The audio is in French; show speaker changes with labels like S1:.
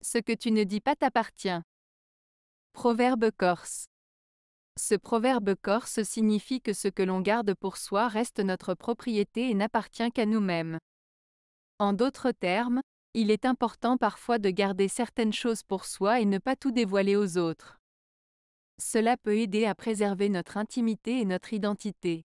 S1: Ce que tu ne dis pas t'appartient. Proverbe corse. Ce proverbe corse signifie que ce que l'on garde pour soi reste notre propriété et n'appartient qu'à nous-mêmes. En d'autres termes, il est important parfois de garder certaines choses pour soi et ne pas tout dévoiler aux autres. Cela peut aider à préserver notre intimité et notre identité.